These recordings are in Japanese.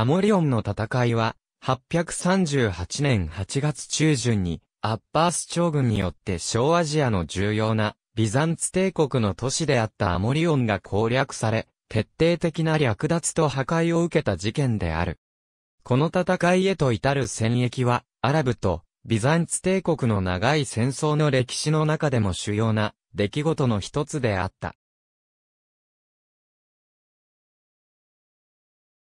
アモリオンの戦いは、838年8月中旬に、アッパース朝軍によって小アジアの重要なビザンツ帝国の都市であったアモリオンが攻略され、徹底的な略奪と破壊を受けた事件である。この戦いへと至る戦役は、アラブとビザンツ帝国の長い戦争の歴史の中でも主要な出来事の一つであった。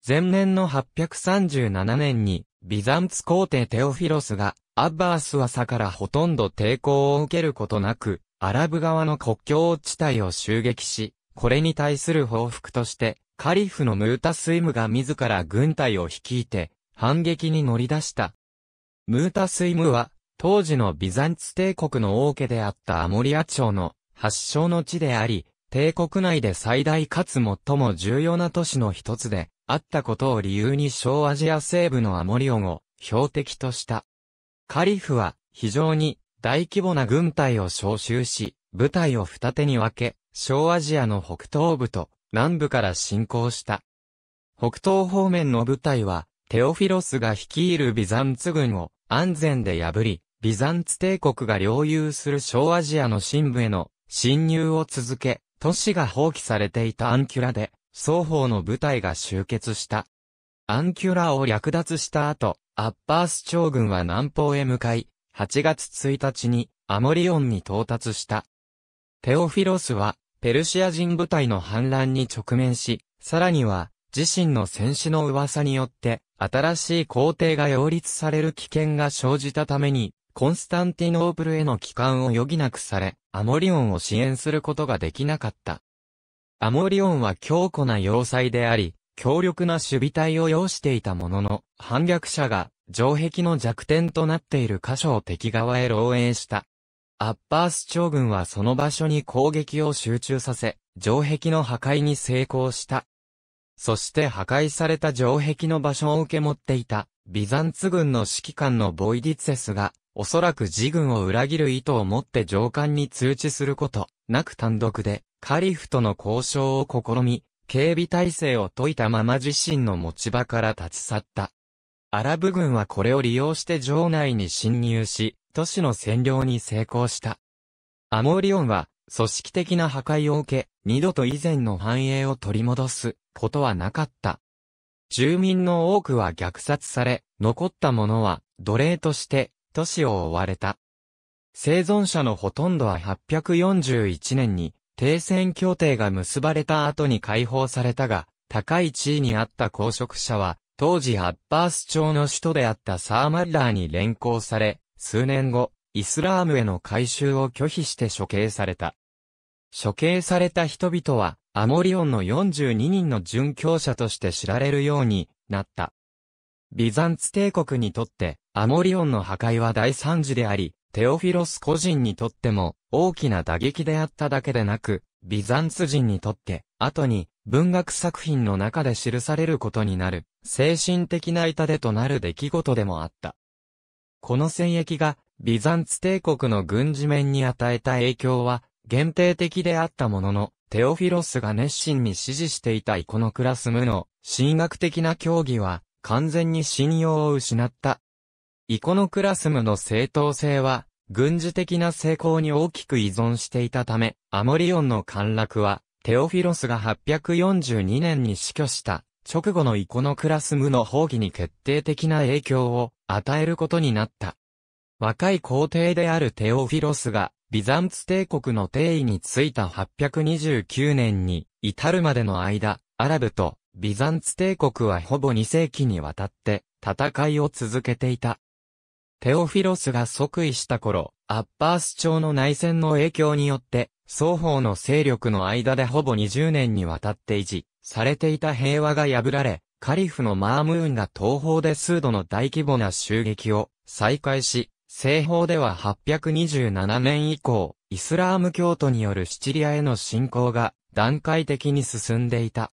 前年の837年に、ビザンツ皇帝テオフィロスが、アッバースはさからほとんど抵抗を受けることなく、アラブ側の国境地帯を襲撃し、これに対する報復として、カリフのムータスイムが自ら軍隊を率いて、反撃に乗り出した。ムータスイムは、当時のビザンツ帝国の王家であったアモリア朝の発祥の地であり、帝国内で最大かつ最も重要な都市の一つで、あったことを理由に小アジア西部のアモリオンを標的とした。カリフは非常に大規模な軍隊を招集し、部隊を二手に分け、小アジアの北東部と南部から侵攻した。北東方面の部隊は、テオフィロスが率いるビザンツ軍を安全で破り、ビザンツ帝国が領有する小アジアの深部への侵入を続け、都市が放棄されていたアンキュラで双方の部隊が集結した。アンキュラを略奪した後、アッパース朝軍は南方へ向かい、8月1日にアモリオンに到達した。テオフィロスは、ペルシア人部隊の反乱に直面し、さらには、自身の戦死の噂によって、新しい皇帝が擁立される危険が生じたために、コンスタンティノープルへの帰還を余儀なくされ、アモリオンを支援することができなかった。アモリオンは強固な要塞であり、強力な守備隊を要していたものの、反逆者が城壁の弱点となっている箇所を敵側へ漏洩した。アッパース朝軍はその場所に攻撃を集中させ、城壁の破壊に成功した。そして破壊された城壁の場所を受け持っていた、ビザンツ軍の指揮官のボイディツェスが、おそらく自軍を裏切る意図を持って上官に通知すること、なく単独で、カリフとの交渉を試み、警備体制を解いたまま自身の持ち場から立ち去った。アラブ軍はこれを利用して城内に侵入し、都市の占領に成功した。アモーリオンは、組織的な破壊を受け、二度と以前の繁栄を取り戻すことはなかった。住民の多くは虐殺され、残った者は奴隷として都市を追われた。生存者のほとんどは841年に停戦協定が結ばれた後に解放されたが、高い地位にあった公職者は、当時アッバース朝の首都であったサーマッラーに連行され、数年後、イスラームへの改修を拒否して処刑された。処刑された人々は、アモリオンの42人の殉教者として知られるようになった。ビザンツ帝国にとって、アモリオンの破壊は大惨事であり、テオフィロス個人にとっても大きな打撃であっただけでなく、ビザンツ人にとって、後に文学作品の中で記されることになる、精神的な痛手となる出来事でもあった。この戦役が、ビザンツ帝国の軍事面に与えた影響は、限定的であったものの、テオフィロスが熱心に支持していたイコノクラスムの、神学的な教義は、完全に信用を失ったイコノクラスムの正当性は、軍事的な成功に大きく依存していたため、アモリオンの陥落は、テオフィロスが842年に死去した直後のイコノクラスムの放棄に決定的な影響を与えることになった。若い皇帝であるテオフィロスが、ビザンツ帝国の帝位についた829年に、至るまでの間、アラブとビザンツ帝国はほぼ2世紀にわたって戦いを続けていた。テオフィロスが即位した頃、アッパース朝の内戦の影響によって、双方の勢力の間でほぼ20年にわたって維持、されていた平和が破られ、カリフのマームーンが東方で数度の大規模な襲撃を再開し、西方では827年以降、イスラーム教徒によるシチリアへの侵攻が段階的に進んでいた。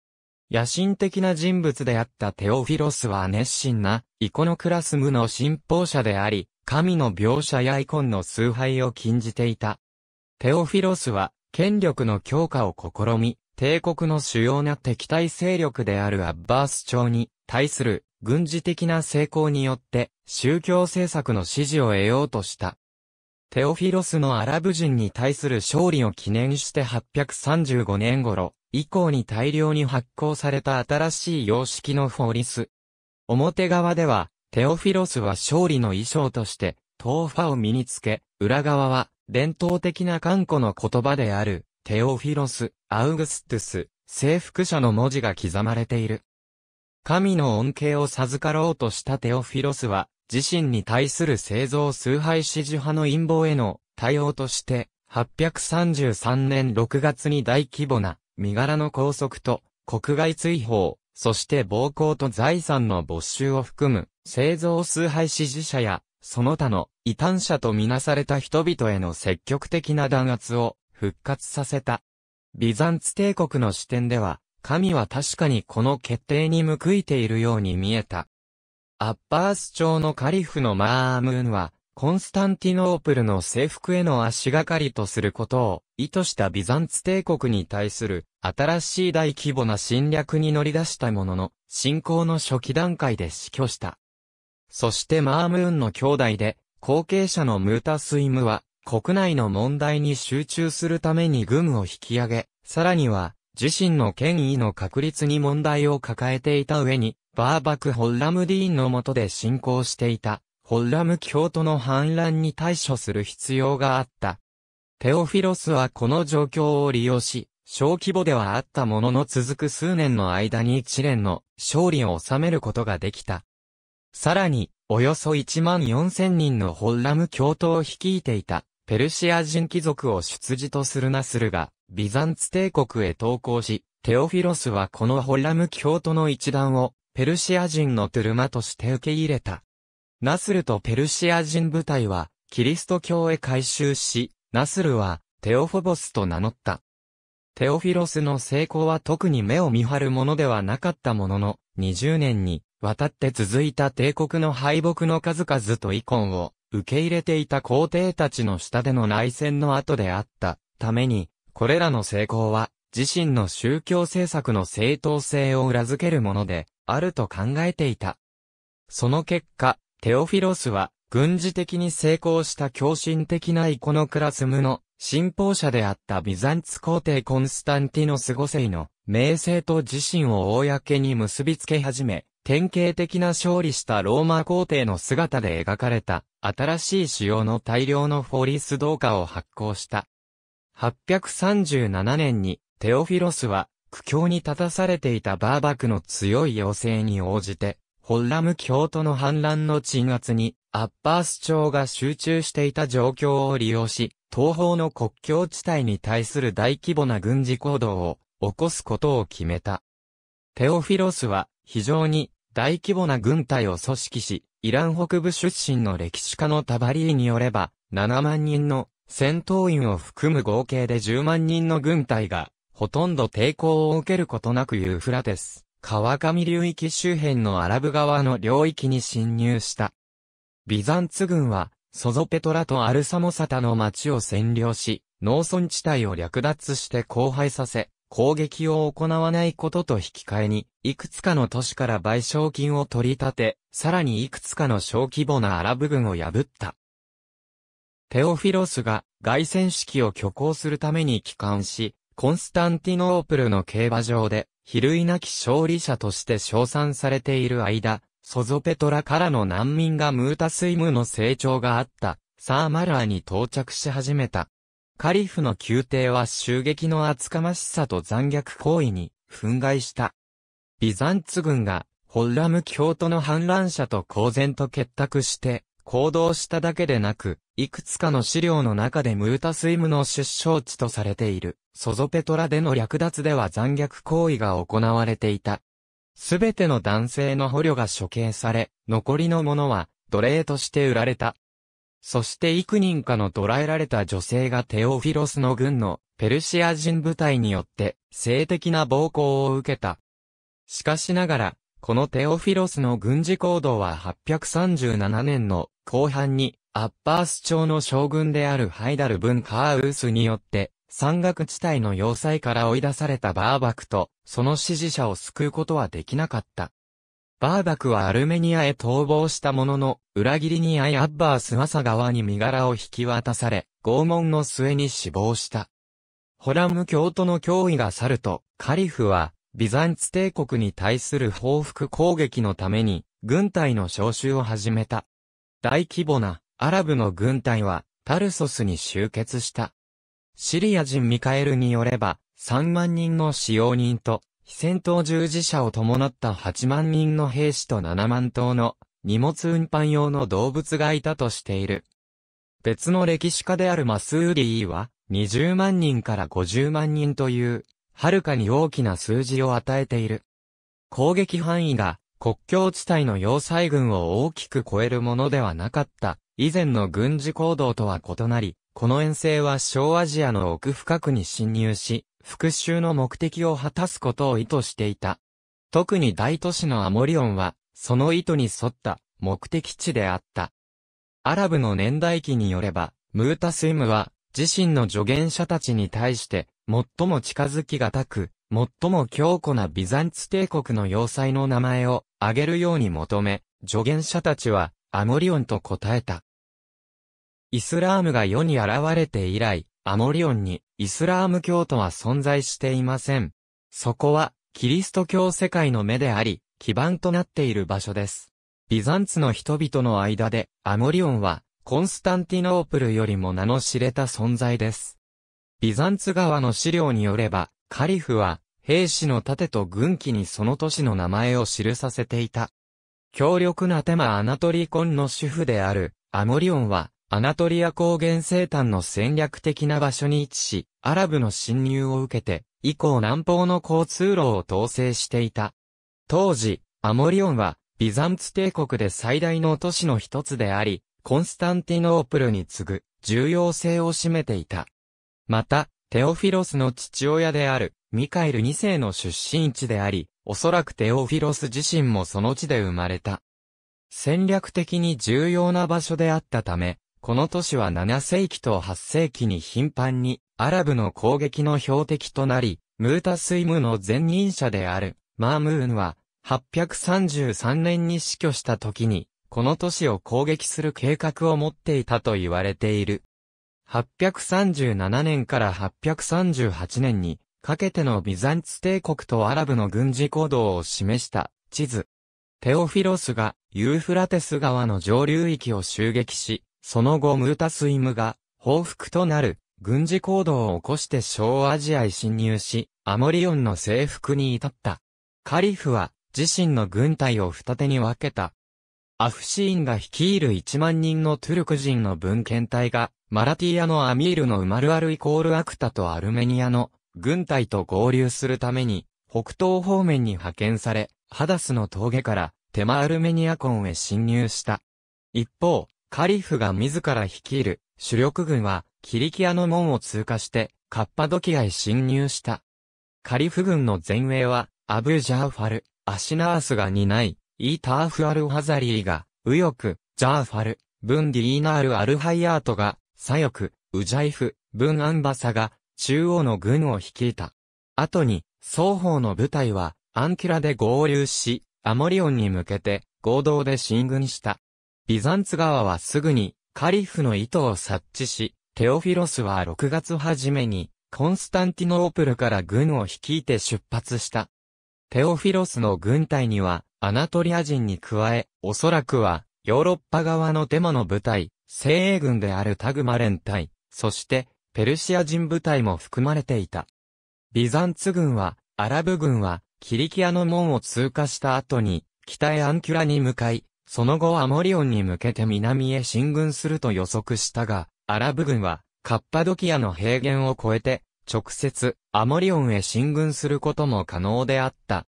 野心的な人物であったテオフィロスは熱心なイコノクラスムの信奉者であり、神の描写やイコンの崇拝を禁じていた。テオフィロスは、権力の強化を試み、帝国の主要な敵対勢力であるアッバース朝に対する軍事的な成功によって宗教政策の支持を得ようとした。テオフィロスのアラブ人に対する勝利を記念して835年頃以降に大量に発行された新しい様式のフォーリス、表側では、テオフィロスは勝利の衣装として、トーファを身につけ、裏側は、伝統的な漢語の言葉である、テオフィロス、アウグストゥス、征服者の文字が刻まれている。神の恩恵を授かろうとしたテオフィロスは、自身に対する製造崇拝支持派の陰謀への対応として、833年6月に大規模な身柄の拘束と国外追放、そして暴行と財産の没収を含む、製造崇拝支持者や、その他の異端者とみなされた人々への積極的な弾圧を復活させた。ビザンツ帝国の視点では、神は確かにこの決定に報いているように見えた。アッバース朝のカリフのマームーンは、コンスタンティノープルの征服への足がかりとすることを意図したビザンツ帝国に対する新しい大規模な侵略に乗り出したものの、侵攻の初期段階で死去した。そしてマームーンの兄弟で、後継者のムータスイムは、国内の問題に集中するために軍を引き上げ、さらには、自身の権威の確立に問題を抱えていた上に、バーバク・ホッラムディーンの下で進行していた、ホッラム教徒の反乱に対処する必要があった。テオフィロスはこの状況を利用し、小規模ではあったものの続く数年の間に一連の勝利を収めることができた。さらに、およそ1万4000人のホッラム教徒を率いていた、ペルシア人貴族を出自とするナスルが、ビザンツ帝国へ投降し、テオフィロスはこのホッラム教徒の一団を、ペルシア人のトゥルマとして受け入れた。ナスルとペルシア人部隊は、キリスト教へ改宗し、ナスルは、テオフォボスと名乗った。テオフィロスの成功は特に目を見張るものではなかったものの、20年に渡って続いた帝国の敗北の数々と遺恨を受け入れていた皇帝たちの下での内戦の後であったために、これらの成功は自身の宗教政策の正当性を裏付けるものであると考えていた。その結果、テオフィロスは、軍事的に成功した狂信的なイコノクラスムの信奉者であったビザンツ皇帝コンスタンティノス5世の名声と自身を公に結びつけ始め、典型的な勝利したローマ皇帝の姿で描かれた新しい仕様の大量のフォリス動画を発行した。837年にテオフィロスは苦境に立たされていたバーバクの強い要請に応じてホッラム教徒の反乱の鎮圧に、アッパース朝が集中していた状況を利用し、東方の国境地帯に対する大規模な軍事行動を起こすことを決めた。テオフィロスは非常に大規模な軍隊を組織し、イラン北部出身の歴史家のタバリーによれば、7万人の戦闘員を含む合計で10万人の軍隊が、ほとんど抵抗を受けることなくユーフラテス川上流域周辺のアラブ側の領域に侵入した。ビザンツ軍は、ソゾペトラとアルサモサタの町を占領し、農村地帯を略奪して荒廃させ、攻撃を行わないことと引き換えに、いくつかの都市から賠償金を取り立て、さらにいくつかの小規模なアラブ軍を破った。テオフィロスが凱旋式を挙行するために帰還し、コンスタンティノープルの競馬場で比類なき勝利者として称賛されている間、ソゾペトラからの難民がムータスイムの成長があった、サーマラーに到着し始めた。カリフの宮廷は襲撃の厚かましさと残虐行為に、憤慨した。ビザンツ軍が、ホッラム教徒の反乱者と公然と結託して、行動しただけでなく、いくつかの資料の中でムータスイムの出生地とされている、ソゾペトラでの略奪では残虐行為が行われていた。すべての男性の捕虜が処刑され、残りのものは奴隷として売られた。そして幾人かの捕らえられた女性がテオフィロスの軍のペルシア人部隊によって性的な暴行を受けた。しかしながら、このテオフィロスの軍事行動は837年の後半にアッパース朝の将軍であるハイダル・ブン・カーウースによって山岳地帯の要塞から追い出されたバーバクとその支持者を救うことはできなかった。バーバクはアルメニアへ逃亡したものの、裏切りにアイアッバースサ側に身柄を引き渡され、拷問の末に死亡した。ホラム教徒の脅威が去ると、カリフは、ビザンツ帝国に対する報復攻撃のために、軍隊の召集を始めた。大規模なアラブの軍隊はタルソスに集結した。シリア人ミカエルによれば、3万人の使用人と、非戦闘従事者を伴った8万人の兵士と7万頭の荷物運搬用の動物がいたとしている。別の歴史家であるマスーリーは、20万人から50万人というはるかに大きな数字を与えている。攻撃範囲が国境地帯の要塞軍を大きく超えるものではなかった。以前の軍事行動とは異なり、この遠征は小アジアの奥深くに侵入し、復讐の目的を果たすことを意図していた。特に大都市のアモリオンは、その意図に沿った目的地であった。アラブの年代記によれば、ムータスイムは、自身の助言者たちに対して、最も近づきがたく、最も強固なビザンツ帝国の要塞の名前を挙げるように求め、助言者たちはアモリオンと答えた。イスラームが世に現れて以来、アモリオンにイスラーム教徒は存在していません。そこはキリスト教世界の目であり、基盤となっている場所です。ビザンツの人々の間でアモリオンはコンスタンティノープルよりも名の知れた存在です。ビザンツ側の資料によれば、カリフは、兵士の盾と軍旗にその都市の名前を記させていた。強力なテマアナトリコンの主婦である、アモリオンは、アナトリア高原生誕の戦略的な場所に位置し、アラブの侵入を受けて、以降南方の交通路を統制していた。当時、アモリオンは、ビザンツ帝国で最大の都市の一つであり、コンスタンティノープルに次ぐ、重要性を占めていた。また、テオフィロスの父親である、ミカエル2世の出身地であり、おそらくテオフィロス自身もその地で生まれた。戦略的に重要な場所であったため、この都市は7世紀と8世紀に頻繁にアラブの攻撃の標的となり、ムータスイムの前任者であるマームーンは833年に死去した時に、この都市を攻撃する計画を持っていたと言われている。837年から838年にかけてのビザンツ帝国とアラブの軍事行動を示した地図。テオフィロスがユーフラテス川の上流域を襲撃し、その後ムータスイムが報復となる軍事行動を起こして小アジアへ侵入し、アモリオンの征服に至った。カリフは自身の軍隊を二手に分けた。アフシーンが率いる1万人のトゥルク人の文献隊が、マラティアのアミールのウマルアルイコールアクタとアルメニアの軍隊と合流するために、北東方面に派遣され、ハダスの峠からテマアルメニアコンへ侵入した。一方、カリフが自ら率いる主力軍は、キリキアの門を通過して、カッパドキアへ侵入した。カリフ軍の前衛は、アブージャーファル、アシナースが担い、イーターフ・アル・ハザリーが、右翼、ジャーファル、ブン・ディーナール・アル・ハイアートが、左翼、ウジャイフ、ブン・アンバサが、中央の軍を率いた。後に、双方の部隊は、アンキラで合流し、アモリオンに向けて、合同で進軍した。ビザンツ側はすぐに、カリフの意図を察知し、テオフィロスは6月初めに、コンスタンティノープルから軍を率いて出発した。テオフィロスの軍隊には、アナトリア人に加え、おそらくは、ヨーロッパ側のデモの部隊、精鋭軍であるタグマ連隊、そして、ペルシア人部隊も含まれていた。ビザンツ軍は、アラブ軍は、キリキアの門を通過した後に、北へアンキュラに向かい、その後アモリオンに向けて南へ進軍すると予測したが、アラブ軍は、カッパドキアの平原を越えて、直接、アモリオンへ進軍することも可能であった。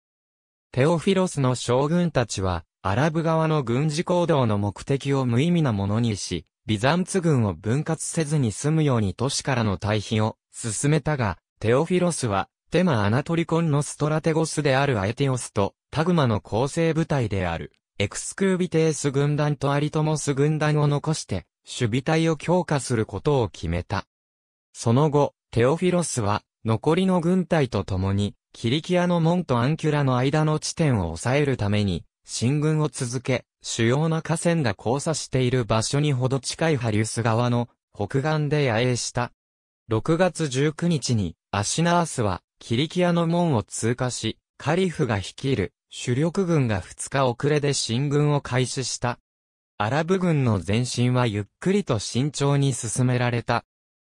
テオフィロスの将軍たちは、アラブ側の軍事行動の目的を無意味なものにし、ビザンツ軍を分割せずに済むように都市からの退避を進めたが、テオフィロスは、テマ・アナトリコンのストラテゴスであるアエティオスと、タグマの構成部隊である、エクスクービテース軍団とアリトモス軍団を残して、守備隊を強化することを決めた。その後、テオフィロスは、残りの軍隊と共に、キリキアの門とアンキュラの間の地点を抑えるために、進軍を続け、主要な河川が交差している場所にほど近いハリウス側の北岸で野営した。6月19日にアシナースはキリキアの門を通過し、カリフが率いる主力軍が2日遅れで進軍を開始した。アラブ軍の前進はゆっくりと慎重に進められた。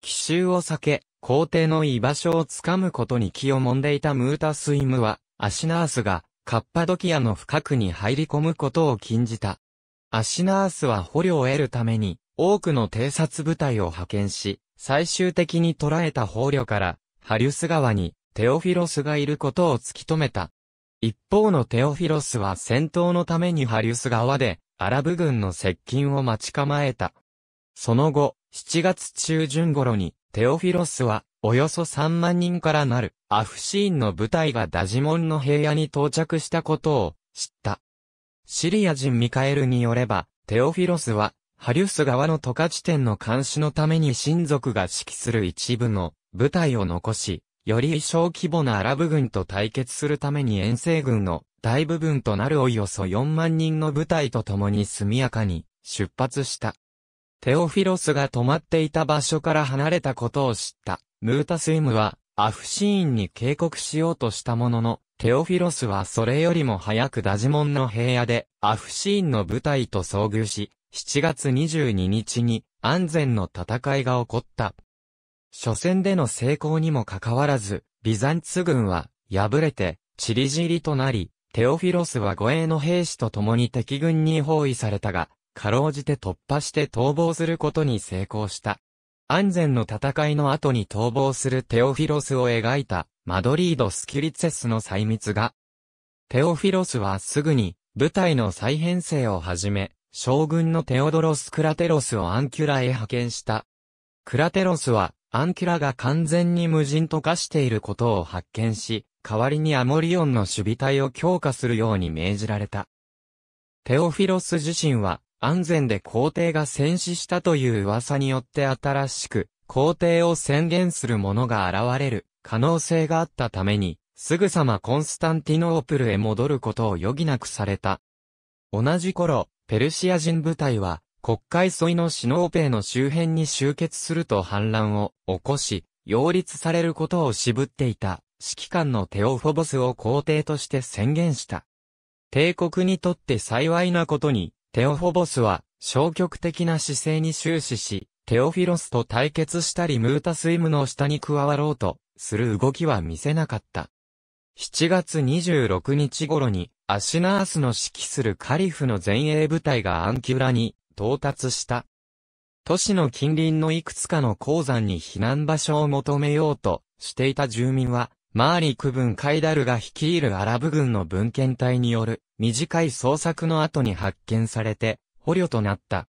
奇襲を避け、皇帝の居場所をつかむことに気をもんでいたムータスイムは、アシナースがカッパドキアの深くに入り込むことを禁じた。アシナースは捕虜を得るために、多くの偵察部隊を派遣し、最終的に捕らえた捕虜から、ハリュス川にテオフィロスがいることを突き止めた。一方のテオフィロスは戦闘のためにハリュス川で、アラブ軍の接近を待ち構えた。その後、7月中旬頃に、テオフィロスは、およそ3万人からなる、アフシーンの部隊がダジモンの平野に到着したことを、知った。シリア人ミカエルによれば、テオフィロスは、ハリュス側のトカ地点の監視のために親族が指揮する一部の部隊を残し、より小規模なアラブ軍と対決するために遠征軍の大部分となるおよそ4万人の部隊と共に速やかに出発した。テオフィロスが泊まっていた場所から離れたことを知った、ムータスイムは、アフシーンに警告しようとしたものの、テオフィロスはそれよりも早くダジモンの平野で、アフシーンの部隊と遭遇し、7月22日に、安全の戦いが起こった。初戦での成功にもかかわらず、ビザンツ軍は、敗れて、チリジリとなり、テオフィロスは護衛の兵士と共に敵軍に包囲されたが、かろうじて突破して逃亡することに成功した。安全の戦いの後に逃亡するテオフィロスを描いたマドリード・スキュリツェスの細密画。テオフィロスはすぐに部隊の再編成をはじめ、将軍のテオドロス・クラテロスをアンキュラへ派遣した。クラテロスはアンキュラが完全に無人と化していることを発見し、代わりにアモリオンの守備隊を強化するように命じられた。テオフィロス自身は安全で皇帝が戦死したという噂によって新しく、皇帝を宣言する者が現れる可能性があったために、すぐさまコンスタンティノープルへ戻ることを余儀なくされた。同じ頃、ペルシア人部隊は、国会沿いのシノーペイの周辺に集結すると反乱を起こし、擁立されることを渋っていた指揮官のテオフォボスを皇帝として宣言した。帝国にとって幸いなことに、テオフォボスは消極的な姿勢に終始し、テオフィロスと対決したりムータスイムの下に加わろうとする動きは見せなかった。7月26日頃にアシナースの指揮するカリフの前衛部隊がアンキュラに到達した。都市の近隣のいくつかの鉱山に避難場所を求めようとしていた住民は、マーリク分カイダルが率いるアラブ軍の文献隊による短い捜索の後に発見されて、捕虜となった。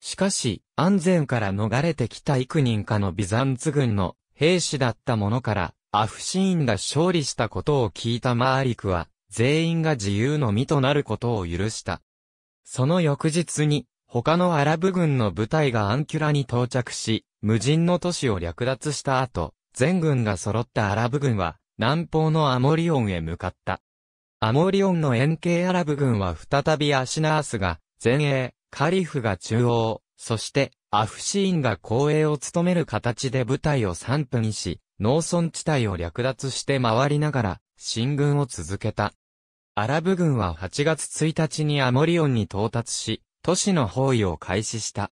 しかし、安全から逃れてきた幾人かのビザンツ軍の兵士だったものから、アフシーンが勝利したことを聞いたマーリクは、全員が自由の身となることを許した。その翌日に、他のアラブ軍の部隊がアンキュラに到着し、無人の都市を略奪した後、全軍が揃ったアラブ軍は、南方のアモリオンへ向かった。アモリオンの円形アラブ軍は再びアシナースが前衛、カリフが中央、そしてアフシーンが後衛を務める形で部隊を3分し、農村地帯を略奪して回りながら進軍を続けた。アラブ軍は8月1日にアモリオンに到達し、都市の包囲を開始した。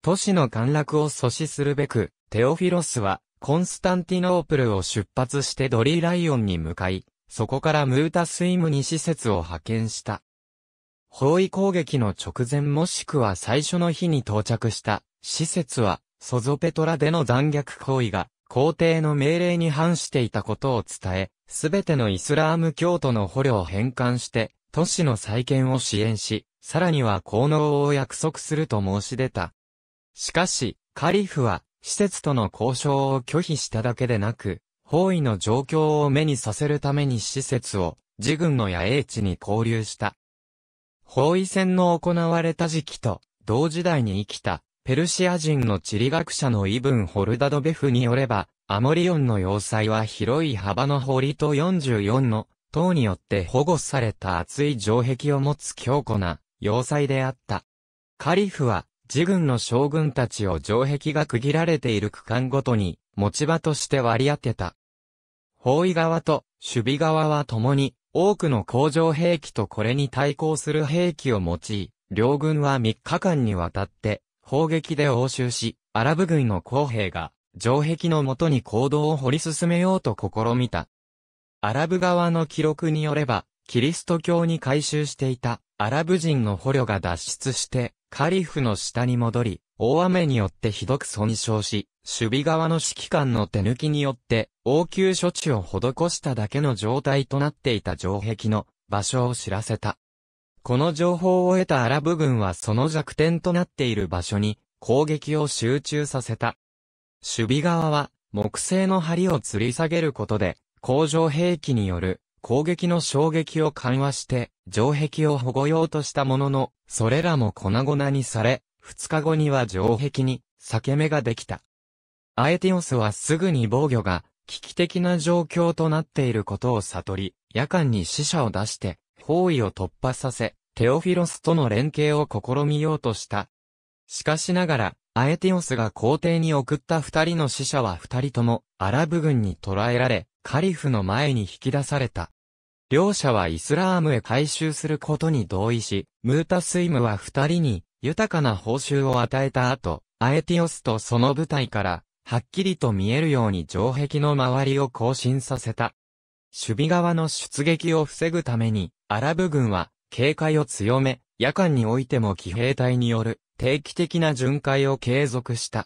都市の陥落を阻止するべく、テオフィロスはコンスタンティノープルを出発してドリーライオンに向かい、そこからムータスイムに施設を派遣した。包囲攻撃の直前もしくは最初の日に到着した施設は、ソゾペトラでの残虐行為が皇帝の命令に反していたことを伝え、すべてのイスラーム教徒の捕虜を返還して、都市の再建を支援し、さらには効能を約束すると申し出た。しかし、カリフは、施設との交渉を拒否しただけでなく、包囲の状況を目にさせるために施設を自軍の野営地に交流した。包囲戦の行われた時期と同時代に生きたペルシア人の地理学者のイブン・ホルダドベフによれば、アモリオンの要塞は広い幅の堀と44の塔によって保護された厚い城壁を持つ強固な要塞であった。カリフは自軍の将軍たちを城壁が区切られている区間ごとに持ち場として割り当てた。包囲側と守備側は共に多くの工場兵器とこれに対抗する兵器を用い、両軍は3日間にわたって砲撃で応酬し、アラブ軍の工兵が城壁のもとに行動を掘り進めようと試みた。アラブ側の記録によれば、キリスト教に改宗していたアラブ人の捕虜が脱出して、カリフの下に戻り、大雨によってひどく損傷し、守備側の指揮官の手抜きによって、応急処置を施しただけの状態となっていた城壁の場所を知らせた。この情報を得たアラブ軍はその弱点となっている場所に攻撃を集中させた。守備側は木製の梁を吊り下げることで、工場兵器による攻撃の衝撃を緩和して、城壁を保護ようとしたものの、それらも粉々にされ、二日後には城壁に裂け目ができた。アエティオスはすぐに防御が危機的な状況となっていることを悟り、夜間に死者を出して包囲を突破させ、テオフィロスとの連携を試みようとした。しかしながら、アエティオスが皇帝に送った二人の死者は二人ともアラブ軍に捕らえられ、カリフの前に引き出された。両者はイスラームへ回収することに同意し、ムータスイムは二人に豊かな報酬を与えた後、アエティオスとその部隊からはっきりと見えるように城壁の周りを更新させた。守備側の出撃を防ぐために、アラブ軍は警戒を強め、夜間においても騎兵隊による定期的な巡回を継続した。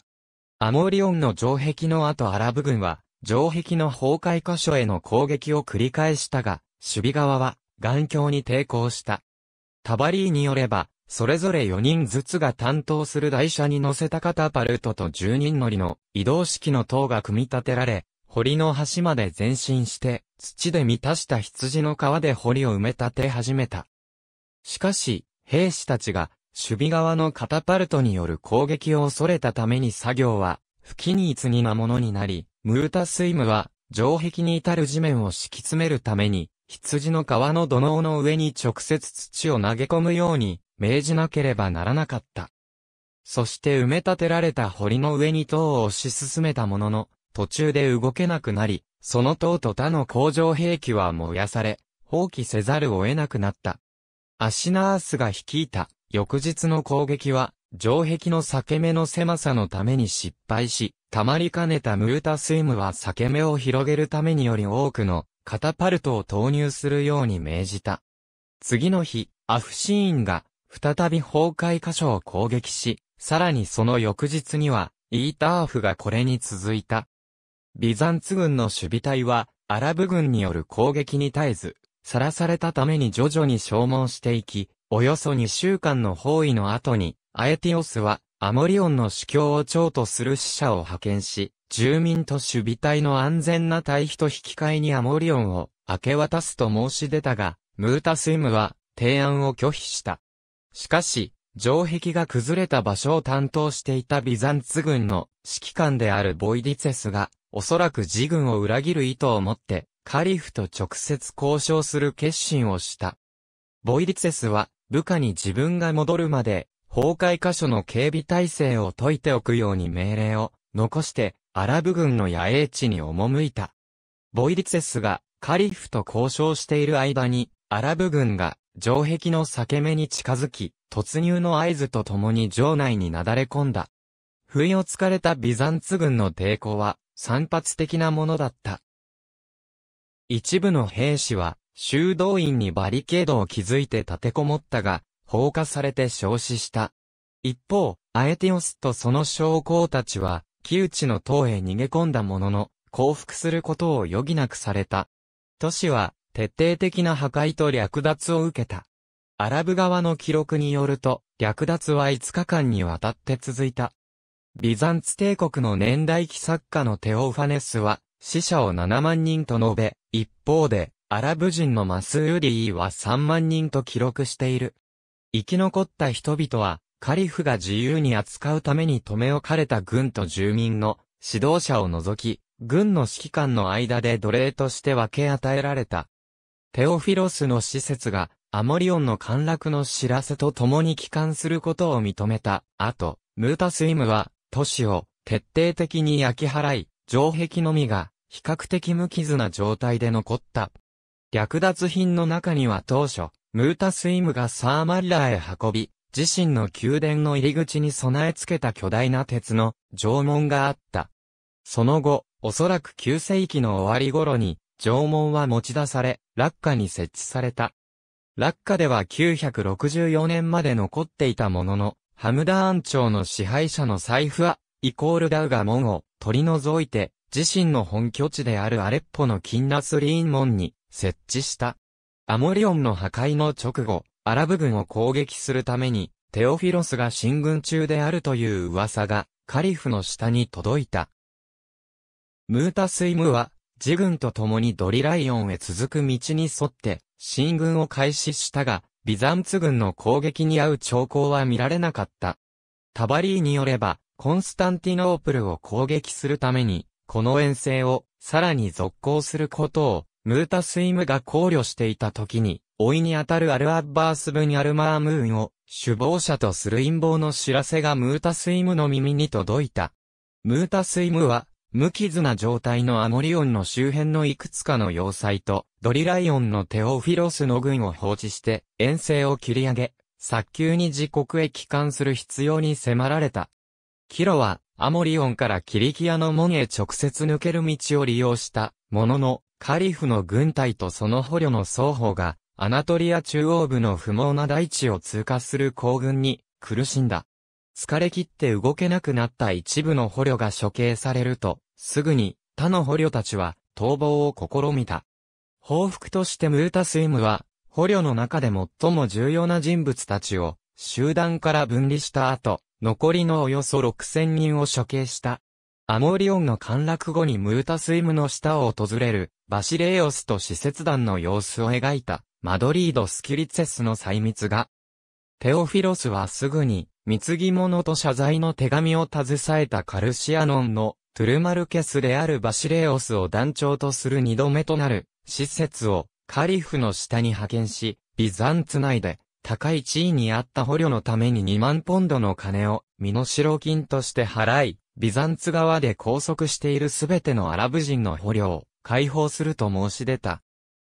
アモリオンの城壁の後アラブ軍は、城壁の崩壊箇所への攻撃を繰り返したが、守備側は、頑強に抵抗した。タバリーによれば、それぞれ4人ずつが担当する台車に乗せたカタパルトと10人乗りの移動式の塔が組み立てられ、堀の端まで前進して、土で満たした羊の皮で堀を埋め立て始めた。しかし、兵士たちが、守備側のカタパルトによる攻撃を恐れたために作業は、不気にになものになり、ムータスイムは、城壁に至る地面を敷き詰めるために、羊の皮の土のの上に直接土を投げ込むように、命じなければならなかった。そして埋め立てられた堀の上に塔を押し進めたものの、途中で動けなくなり、その塔と他の工場兵器は燃やされ、放棄せざるを得なくなった。アシナースが率いた翌日の攻撃は、城壁の裂け目の狭さのために失敗し、溜まりかねたムータスイムは裂け目を広げるためにより多くのカタパルトを投入するように命じた。次の日、アフシーンが再び崩壊箇所を攻撃し、さらにその翌日には、イーターフがこれに続いた。ビザンツ軍の守備隊は、アラブ軍による攻撃に絶えず、さらされたために徐々に消耗していき、およそ2週間の包囲の後に、アエティオスは、アモリオンの主教を長とする死者を派遣し、住民と守備隊の安全な退避と引き換えにアモリオンを明け渡すと申し出たが、ムータスイムは提案を拒否した。しかし、城壁が崩れた場所を担当していたビザンツ軍の指揮官であるボイディツェスが、おそらく自軍を裏切る意図を持って、カリフと直接交渉する決心をした。ボイディツェスは、部下に自分が戻るまで、崩壊箇所の警備体制を解いておくように命令を残して、アラブ軍の野営地に赴いた。ボイディツェスがカリフと交渉している間に、アラブ軍が城壁の裂け目に近づき、突入の合図とともに城内になだれ込んだ。不意をつかれたビザンツ軍の抵抗は、散発的なものだった。一部の兵士は、修道院にバリケードを築いて立てこもったが、放火されて焼死した。一方、アエティオスとその将校たちは、木内の塔へ逃げ込んだものの、降伏することを余儀なくされた。都市は、徹底的な破壊と略奪を受けた。アラブ側の記録によると、略奪は5日間にわたって続いた。ビザンツ帝国の年代記作家のテオファネスは、死者を7万人と述べ、一方で、アラブ人のマスーディーは3万人と記録している。生き残った人々は、カリフが自由に扱うために留め置かれた軍と住民の指導者を除き、軍の指揮官の間で奴隷として分け与えられた。テオフィロスの施設がアモリオンの陥落の知らせと共に帰還することを認めた後、ムータスイムは都市を徹底的に焼き払い、城壁のみが比較的無傷な状態で残った。略奪品の中には当初、ムータスイムがサーマリラへ運び、自身の宮殿の入り口に備え付けた巨大な鉄の縄文があった。その後、おそらく9世紀の終わり頃に、縄文は持ち出され、落下に設置された。落下では964年まで残っていたものの、ハムダーン朝の支配者の財布は、イコールダウガ門を取り除いて、自身の本拠地であるアレッポのキンナスリーン門に設置した。アモリオンの破壊の直後、アラブ軍を攻撃するために、テオフィロスが進軍中であるという噂が、カリフの下に届いた。ムータスイムは、自軍と共にドリライオンへ続く道に沿って進軍を開始したが、ビザンツ軍の攻撃に遭う兆候は見られなかった。タバリーによれば、コンスタンティノープルを攻撃するために、この遠征をさらに続行することを、ムータスイムが考慮していた時に、老いにあたるアルアッバースブニアルマームーンを首謀者とする陰謀の知らせがムータスイムの耳に届いた。ムータスイムは無傷な状態のアモリオンの周辺のいくつかの要塞と、ドリライオンのテオフィロスの軍を放置して、遠征を切り上げ、早急に自国へ帰還する必要に迫られた。キロは、アモリオンからキリキアの門へ直接抜ける道を利用した、ものの、カリフの軍隊とその捕虜の双方が、アナトリア中央部の不毛な大地を通過する行軍に苦しんだ。疲れ切って動けなくなった一部の捕虜が処刑されると、すぐに他の捕虜たちは逃亡を試みた。報復としてムータスイムは捕虜の中で最も重要な人物たちを集団から分離した後、残りのおよそ6000人を処刑した。アモリオンの陥落後にムータスイムの下を訪れるバシレイオスと使節団の様子を描いたマドリード・スキュリツェスの細密画。テオフィロスはすぐに貢ぎ物と謝罪の手紙を携えたカルシアノンのトゥルマルケスであるバシレオスを団長とする二度目となる、施設をカリフの下に派遣し、ビザンツ内で高い地位にあった捕虜のために2万ポンドの金を身代金として払い、ビザンツ側で拘束しているすべてのアラブ人の捕虜を解放すると申し出た。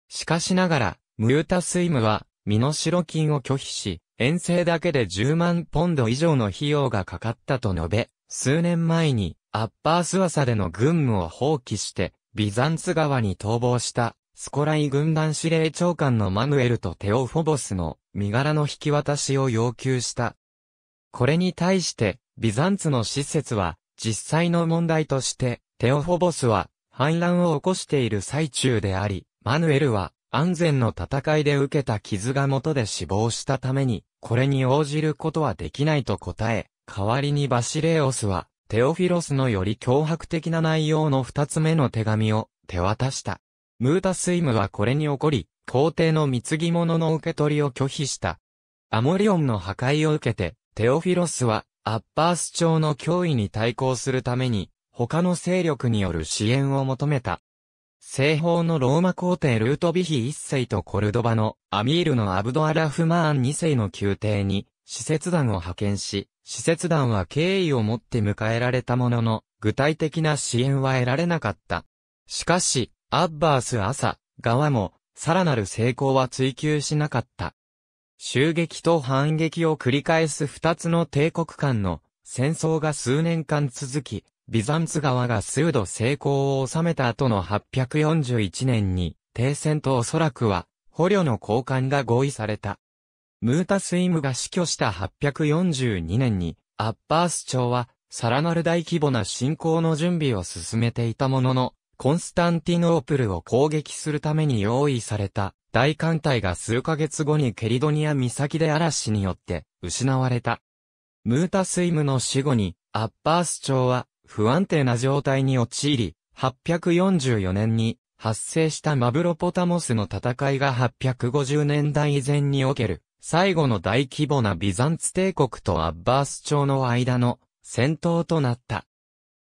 しかしながら、ムータスイムは、身代金を拒否し、遠征だけで10万ポンド以上の費用がかかったと述べ、数年前に、アッパースワサでの軍務を放棄して、ビザンツ川に逃亡した、スコライ軍団司令長官のマヌエルとテオフォボスの身柄の引き渡しを要求した。これに対して、ビザンツの施設は、実際の問題として、テオフォボスは、反乱を起こしている最中であり、マヌエルは、安全の戦いで受けた傷が元で死亡したために、これに応じることはできないと答え、代わりにバシレオスは、テオフィロスのより脅迫的な内容の二つ目の手紙を手渡した。ムータスイムはこれに怒り、皇帝の貢ぎ物の受け取りを拒否した。アモリオンの破壊を受けて、テオフィロスは、アッパース朝の脅威に対抗するために、他の勢力による支援を求めた。西方のローマ皇帝ルートビヒ1世とコルドバのアミールのアブドアラフマーン2世の宮廷に、使節団を派遣し、使節団は敬意を持って迎えられたものの、具体的な支援は得られなかった。しかし、アッバース朝側も、さらなる成功は追求しなかった。襲撃と反撃を繰り返す二つの帝国間の戦争が数年間続き、ビザンツ側が数度成功を収めた後の841年に、停戦とおそらくは、捕虜の交換が合意された。ムータスイムが死去した842年に、アッバース朝は、さらなる大規模な侵攻の準備を進めていたものの、コンスタンティノープルを攻撃するために用意された大艦隊が数ヶ月後にケリドニア岬で嵐によって失われた。ムータスイムの死後にアッバース朝は不安定な状態に陥り、844年に発生したマブロポタモスの戦いが850年代以前における最後の大規模なビザンツ帝国とアッバース朝の間の戦闘となった。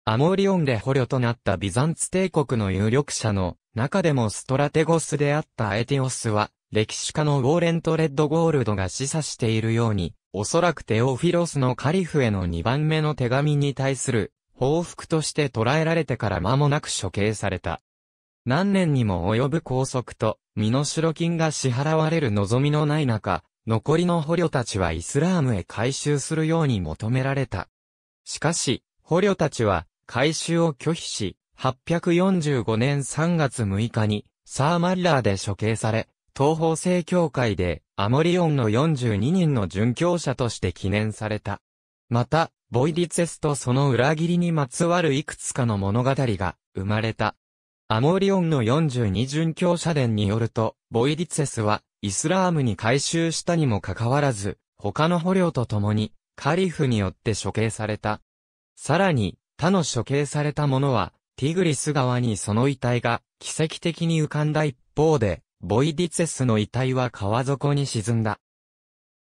アモリオンで捕虜となったビザンツ帝国の有力者の中でもストラテゴスであったエティオスは、歴史家のウォーレント・レッド・ゴールドが示唆しているように、おそらくテオフィロスのカリフへの2番目の手紙に対する報復として捉えられてから間もなく処刑された。何年にも及ぶ拘束と、身代金が支払われる望みのない中、残りの捕虜たちはイスラームへ回収するように求められた。しかし、捕虜たちは回収を拒否し、845年3月6日にサーマッラーで処刑され、東方正教会でアモリオンの42人の殉教者として記念された。また、ボイディツェスとその裏切りにまつわるいくつかの物語が生まれた。アモリオンの42殉教者伝によると、ボイディツェスはイスラームに改宗したにもかかわらず、他の捕虜と共に、カリフによって処刑された。さらに、他の処刑された者は、ティグリス側にその遺体が奇跡的に浮かんだ一方で、ボイディツェスの遺体は川底に沈んだ。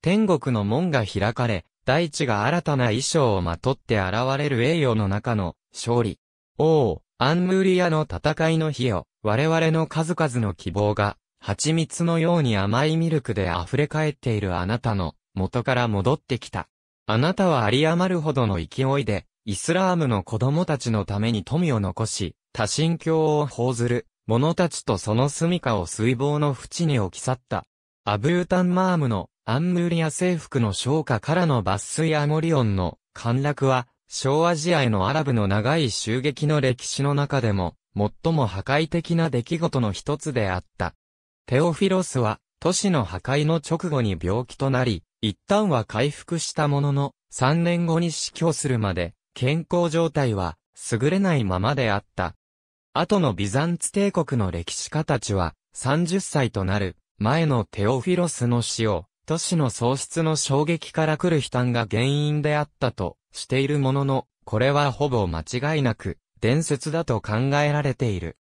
天国の門が開かれ、大地が新たな衣装をまとって現れる栄誉の中の勝利。王、アンムーリアの戦いの日よ、我々の数々の希望が蜂蜜のように甘いミルクで溢れ返っているあなたの元から戻ってきた。あなたは有り余るほどの勢いで、イスラームの子供たちのために富を残し、多神教を奉ずる者たちとその住処を水防の淵に置き去った。アブータンマームのアンムーリア征服の昇華からの抜粋アモリオンの陥落は、小アジアへのアラブの長い襲撃の歴史の中でも、最も破壊的な出来事の一つであった。テオフィロスは、都市の破壊の直後に病気となり、一旦は回復したものの、3年後に死去するまで、健康状態は、優れないままであった。後のビザンツ帝国の歴史家たちは、30歳となる、前のテオフィロスの死を、都市の喪失の衝撃から来る悲嘆が原因であったと、しているものの、これはほぼ間違いなく、伝説だと考えられている。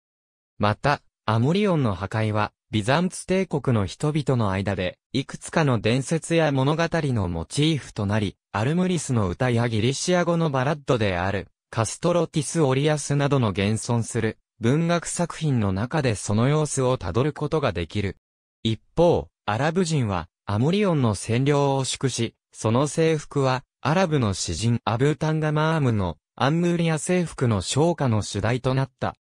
また、アムリオンの破壊は、ビザンツ帝国の人々の間で、いくつかの伝説や物語のモチーフとなり、アルムリスの歌やギリシア語のバラッドである、カストロティス・オリアスなどの現存する文学作品の中でその様子をたどることができる。一方、アラブ人はアモリオンの占領を祝し、その制服はアラブの詩人アブータンガマームのアンムーリア制服の昇華の主題となった。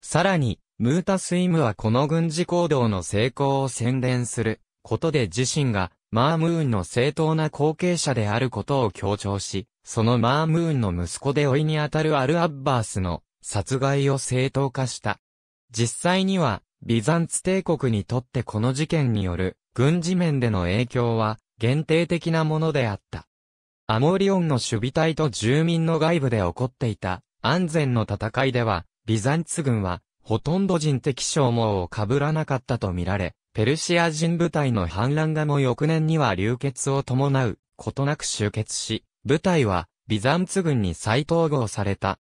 さらに、ムータスイムはこの軍事行動の成功を宣伝することで自身がマームーンの正当な後継者であることを強調し、そのマームーンの息子で老いにあたるアル・アッバースの殺害を正当化した。実際には、ビザンツ帝国にとってこの事件による軍事面での影響は限定的なものであった。アモリオンの守備隊と住民の外部で起こっていた安全の戦いでは、ビザンツ軍はほとんど人的消耗を被らなかったとみられ、ペルシア人部隊の反乱がも翌年には流血を伴う、ことなく集結し、部隊は、ビザンツ軍に再統合された。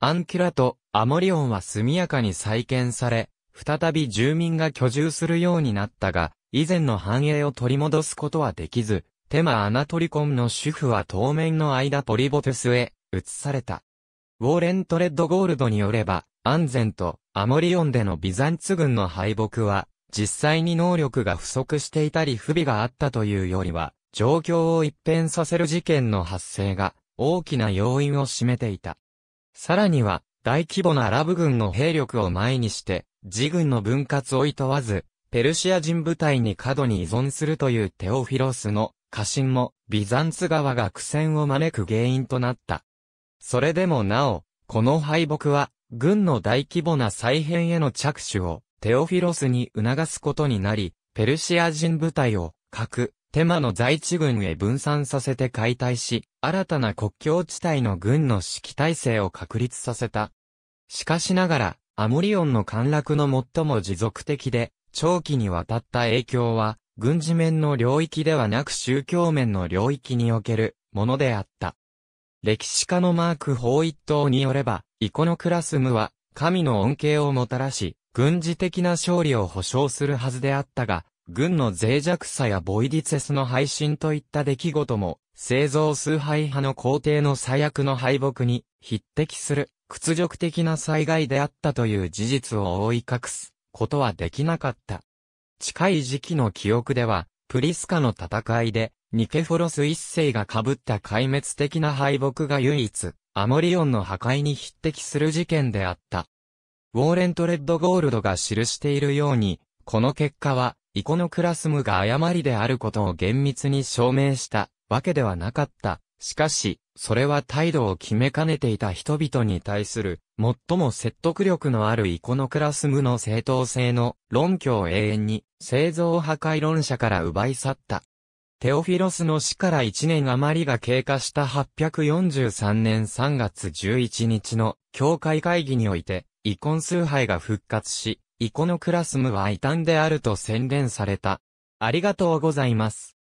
アンキラとアモリオンは速やかに再建され、再び住民が居住するようになったが、以前の繁栄を取り戻すことはできず、テマ・アナトリコンの主婦は当面の間ポリボテスへ移された。ウォーレン・トレッドゴールドによれば、安全とアモリオンでのビザンツ軍の敗北は、実際に能力が不足していたり不備があったというよりは、状況を一変させる事件の発生が大きな要因を占めていた。さらには、大規模なアラブ軍の兵力を前にして、自軍の分割を厭わず、ペルシア人部隊に過度に依存するというテオフィロスの過信も、ビザンツ側が苦戦を招く原因となった。それでもなお、この敗北は、軍の大規模な再編への着手をテオフィロスに促すことになり、ペルシア人部隊を各テマの在地軍へ分散させて解体し、新たな国境地帯の軍の指揮体制を確立させた。しかしながら、アモリオンの陥落の最も持続的で、長期にわたった影響は、軍事面の領域ではなく宗教面の領域におけるものであった。歴史家のマーク・ホーイットによれば、イコノクラスムは、神の恩恵をもたらし、軍事的な勝利を保障するはずであったが、軍の脆弱さやボイディツェスの配信といった出来事も、製造崇拝派の皇帝の最悪の敗北に匹敵する屈辱的な災害であったという事実を覆い隠すことはできなかった。近い時期の記憶では、プリスカの戦いでニケフォロス一世が被った壊滅的な敗北が唯一、アモリオンの破壊に匹敵する事件であった。ウォーレント・レッドゴールドが記しているように、この結果は、イコノクラスムが誤りであることを厳密に証明したわけではなかった。しかし、それは態度を決めかねていた人々に対する、最も説得力のあるイコノクラスムの正当性の論拠を永遠に、製造破壊論者から奪い去った。テオフィロスの死から1年余りが経過した843年3月11日の教会会議において、遺恨崇拝が復活し、イコノクラスムは異端であると宣言された。ありがとうございます。